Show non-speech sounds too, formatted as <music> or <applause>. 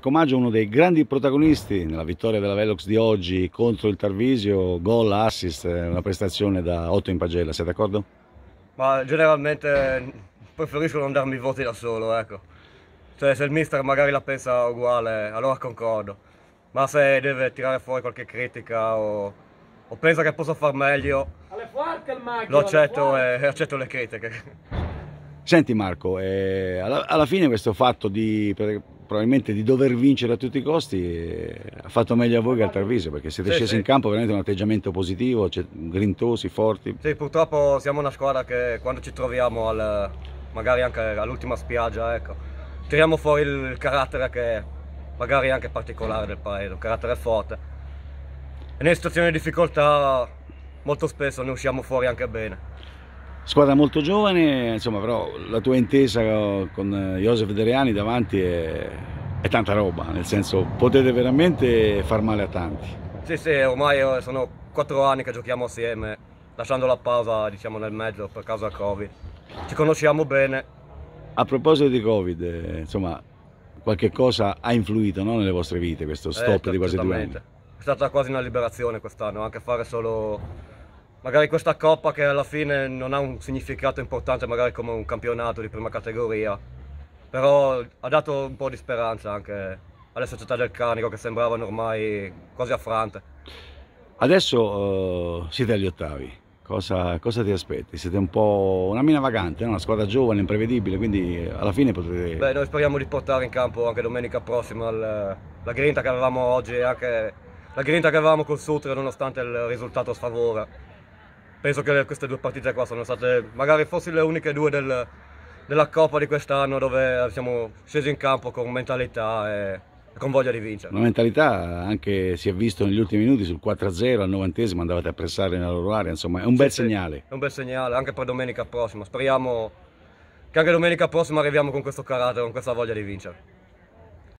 Marco Maggio uno dei grandi protagonisti nella vittoria della Velox di oggi contro il Tarvisio, gol, assist, eh, una prestazione da 8 in pagella, sei d'accordo? Ma generalmente preferisco non darmi voti da solo, ecco. Cioè se il mister magari la pensa uguale, allora concordo. Ma se deve tirare fuori qualche critica o, o pensa che possa far meglio, lo accetto e <laughs> accetto le critiche. Senti Marco, eh, alla, alla, fine questo fatto di probabilmente di dover vincere a tutti i costi, eh, ha fatto meglio a voi che al Treviso, perché siete sì, scesi sì. in campo veramente un atteggiamento positivo, cioè, grintosi, forti. Sì, purtroppo siamo una squadra che quando ci troviamo al, magari anche all'ultima spiaggia, ecco, tiriamo fuori il carattere che magari è anche particolare del paese, un carattere forte. E nelle situazioni di difficoltà molto spesso ne usciamo fuori anche bene. Squadra molto giovane, insomma, però la tua intesa con Josef Dereani davanti è, è tanta roba, nel senso potete veramente far male a tanti. Sì, sì, ormai eh, sono quattro anni che giochiamo assieme, lasciando la pausa diciamo, nel mezzo per causa Covid. Ci conosciamo bene. A proposito di Covid, eh, insomma, qualche cosa ha influito no, nelle vostre vite questo eh, stop eh, di quasi due anni? È stata quasi una liberazione quest'anno, anche fare solo magari questa coppa che alla fine non ha un significato importante magari come un campionato di prima categoria, però ha dato un po' di speranza anche alle società del Canico che sembravano ormai quasi affrante. Adesso uh, siete agli ottavi, cosa, cosa, ti aspetti? Siete un po' una mina vagante, no? una squadra giovane, imprevedibile, quindi eh, alla fine potrete... Beh, noi speriamo di portare in campo anche domenica prossima il, la grinta che avevamo oggi e anche la grinta che avevamo col Sutre nonostante il risultato a sfavore penso che queste due partite qua sono state magari forse le uniche due del, della Coppa di quest'anno dove siamo scesi in campo con mentalità e con voglia di vincere. Una mentalità anche si è visto negli ultimi minuti sul 4-0 al novantesimo andavate a pressare nella loro area, insomma è un sì, bel sì, segnale. È un bel segnale anche per domenica prossima, speriamo che anche domenica prossima arriviamo con questo carattere, con questa voglia di vincere.